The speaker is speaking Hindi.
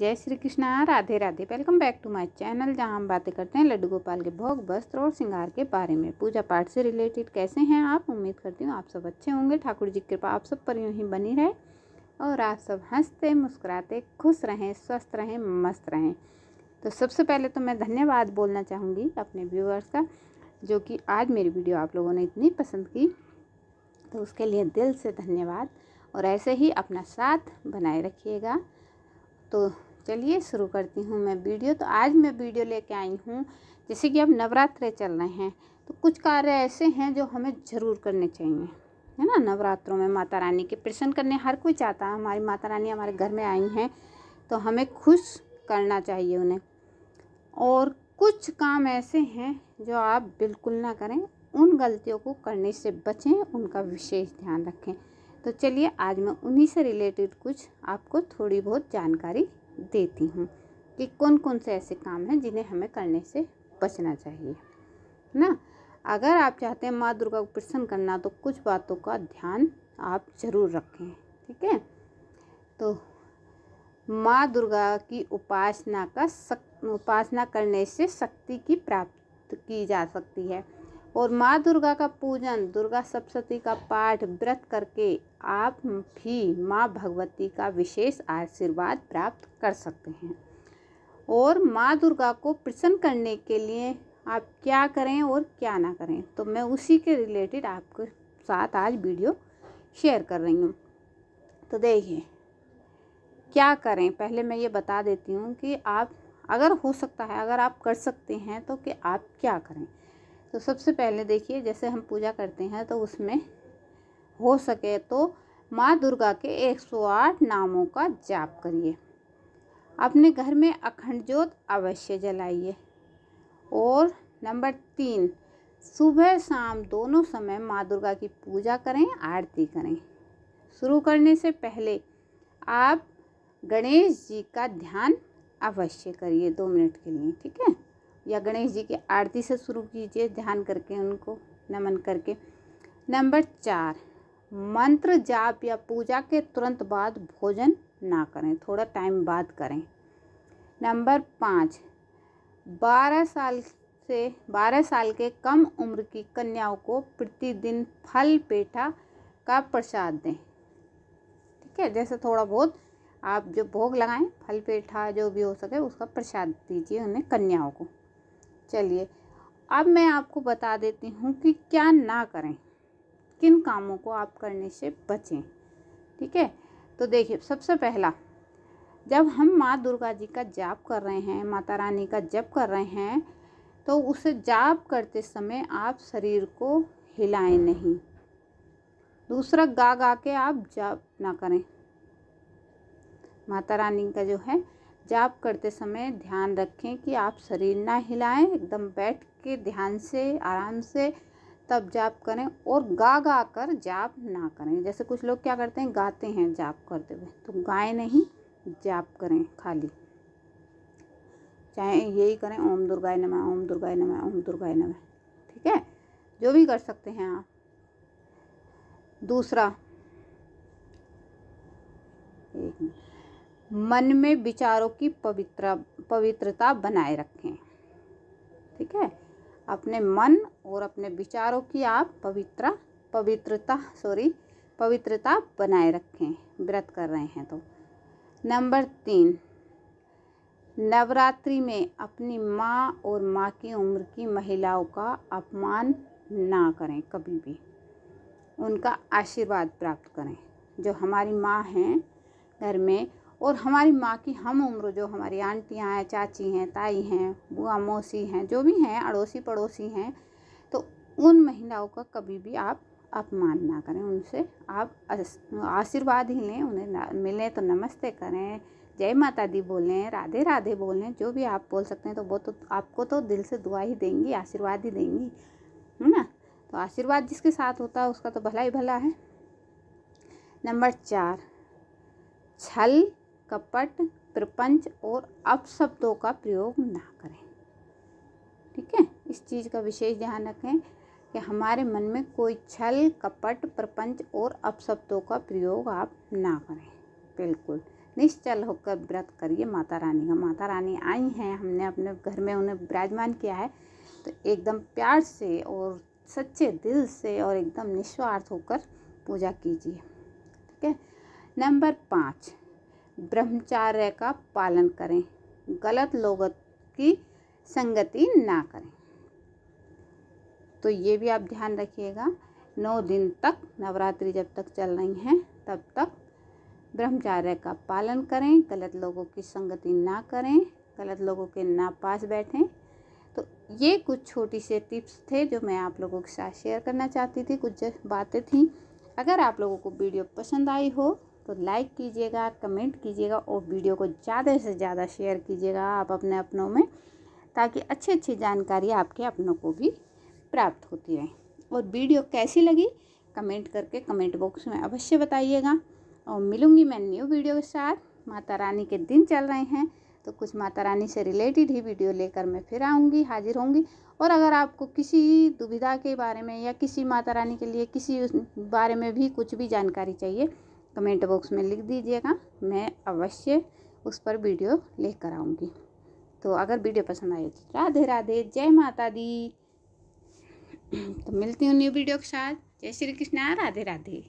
जय Shri Krishna Radhe Radhe welcome back to my channel जहां हम बातें करते हैं लड्डू गोपाल के भोग वस्त्र और श्रृंगार के बारे में पूजा पाठ से रिलेटेड कैसे हैं आप उम्मीद करती हूँ आप सब अच्छे होंगे ठाकुर जी की कृपा आप सब पर यूँ ही बनी रहे और आप सब हंसते मुस्कुराते खुश रहें स्वस्थ रहें मस्त रहें तो सबसे पहले तो मैं धन्यवाद बोलना चाहूँगी अपने व्यूअर्स का जो कि आज मेरी वीडियो आप लोगों ने इतनी पसंद की तो उसके लिए दिल से धन्यवाद और ऐसे ही अपना साथ बनाए रखिएगा तो चलिए शुरू करती हूँ मैं वीडियो तो आज मैं वीडियो लेके आई हूँ जैसे कि अब नवरात्र चल रहे हैं तो कुछ कार्य ऐसे हैं जो हमें ज़रूर करने चाहिए है ना नवरात्रों में माता रानी के प्रसन्न करने हर कोई चाहता है हमारी माता रानी हमारे घर में आई हैं तो हमें खुश करना चाहिए उन्हें और कुछ काम ऐसे हैं जो आप बिल्कुल ना करें उन गलतियों को करने से बचें उनका विशेष ध्यान रखें तो चलिए आज मैं उन्हीं से रिलेटेड कुछ आपको थोड़ी बहुत जानकारी देती हूँ कि कौन कौन से ऐसे काम हैं जिन्हें हमें करने से बचना चाहिए ना अगर आप चाहते हैं माँ दुर्गा को प्रसन्न करना तो कुछ बातों का ध्यान आप ज़रूर रखें ठीक है तो माँ दुर्गा की उपासना का सक उपासना करने से शक्ति की प्राप्त की जा सकती है और माँ दुर्गा का पूजन दुर्गा सप्तशती का पाठ व्रत करके आप भी माँ भगवती का विशेष आशीर्वाद प्राप्त कर सकते हैं और माँ दुर्गा को प्रसन्न करने के लिए आप क्या करें और क्या ना करें तो मैं उसी के रिलेटेड आपके साथ आज वीडियो शेयर कर रही हूँ तो देखिए क्या करें पहले मैं ये बता देती हूँ कि आप अगर हो सकता है अगर आप कर सकते हैं तो कि आप क्या करें तो सबसे पहले देखिए जैसे हम पूजा करते हैं तो उसमें हो सके तो माँ दुर्गा के 108 नामों का जाप करिए अपने घर में अखंड जोत अवश्य जलाइए और नंबर तीन सुबह शाम दोनों समय माँ दुर्गा की पूजा करें आरती करें शुरू करने से पहले आप गणेश जी का ध्यान अवश्य करिए दो मिनट के लिए ठीक है या गणेश जी की आरती से शुरू कीजिए ध्यान करके उनको नमन करके नंबर चार मंत्र जाप या पूजा के तुरंत बाद भोजन ना करें थोड़ा टाइम बाद करें नंबर पाँच बारह साल से बारह साल के कम उम्र की कन्याओं को प्रतिदिन फल पेठा का प्रसाद दें ठीक है जैसे थोड़ा बहुत आप जो भोग लगाएं फल पेठा जो भी हो सके उसका प्रसाद दीजिए उन्हें कन्याओं को चलिए अब मैं आपको बता देती हूँ कि क्या ना करें किन कामों को आप करने से बचें ठीक है तो देखिए सबसे पहला जब हम माँ दुर्गा जी का जाप कर रहे हैं माता रानी का जप कर रहे हैं तो उसे जाप करते समय आप शरीर को हिलाएं नहीं दूसरा गा गा के आप जाप ना करें माता रानी का जो है जाप करते समय ध्यान रखें कि आप शरीर ना हिलाएं एकदम बैठ के ध्यान से आराम से तब जाप करें और गा गा कर जाप ना करें जैसे कुछ लोग क्या करते हैं गाते हैं जाप करते हुए तो गाएं नहीं जाप करें खाली चाहे यही करें ओम दुर्गाय नमः ओम दुर्गाय नमः ओम दुर्गाय नमः ठीक है जो भी कर सकते हैं आप दूसरा एक मिनट मन में विचारों की पवित्र पवित्रता बनाए रखें ठीक है अपने मन और अपने विचारों की आप पवित्र पवित्रता सॉरी पवित्रता बनाए रखें व्रत कर रहे हैं तो नंबर तीन नवरात्रि में अपनी माँ और माँ की उम्र की महिलाओं का अपमान ना करें कभी भी उनका आशीर्वाद प्राप्त करें जो हमारी माँ हैं घर में और हमारी माँ की हम उम्र जो हमारी आंटियाँ हैं चाची हैं ताई हैं बुआ मौसी हैं जो भी हैं अड़ोसी पड़ोसी हैं तो उन महिलाओं का कभी भी आप अपमान ना करें उनसे आप आशीर्वाद ही लें उन्हें मिलें तो नमस्ते करें जय माता दी बोलें राधे राधे बोलें जो भी आप बोल सकते हैं तो वो तो आपको तो दिल से दुआ ही देंगी आशीर्वाद ही देंगी है ना तो आशीर्वाद जिसके साथ होता है उसका तो भला ही भला है नंबर चार छल कपट प्रपंच और अपशब्दों का प्रयोग ना करें ठीक है इस चीज़ का विशेष ध्यान रखें कि हमारे मन में कोई छल कपट प्रपंच और अपशब्दों का प्रयोग आप ना करें बिल्कुल निश्चल होकर व्रत करिए माता रानी का माता रानी आई हैं हमने अपने घर में उन्हें विराजमान किया है तो एकदम प्यार से और सच्चे दिल से और एकदम निस्वार्थ होकर पूजा कीजिए ठीक है नंबर पाँच ब्रह्मचार्य का पालन करें गलत लोगों की संगति ना करें तो ये भी आप ध्यान रखिएगा नौ दिन तक नवरात्रि जब तक चल रही हैं तब तक ब्रह्मचार्य का पालन करें गलत लोगों की संगति ना करें गलत लोगों के ना पास बैठें तो ये कुछ छोटी से टिप्स थे जो मैं आप लोगों के साथ शेयर करना चाहती थी कुछ बातें थी अगर आप लोगों को वीडियो पसंद आई हो तो लाइक कीजिएगा कमेंट कीजिएगा और वीडियो को ज़्यादा से ज़्यादा शेयर कीजिएगा आप अपने अपनों में ताकि अच्छी अच्छी जानकारी आपके अपनों को भी प्राप्त होती रहे और वीडियो कैसी लगी कमेंट करके कमेंट बॉक्स में अवश्य बताइएगा और मिलूँगी मैं न्यू वीडियो के साथ माता रानी के दिन चल रहे हैं तो कुछ माता रानी से रिलेटेड ही वीडियो लेकर मैं फिर आऊँगी हाजिर होंगी और अगर आपको किसी दुविधा के बारे में या किसी माता रानी के लिए किसी बारे में भी कुछ भी जानकारी चाहिए कमेंट बॉक्स में लिख दीजिएगा मैं अवश्य उस पर वीडियो लेकर आऊँगी तो अगर वीडियो पसंद आए तो राधे राधे जय माता दी तो मिलती हूँ न्यू वीडियो के साथ जय श्री कृष्णा राधे राधे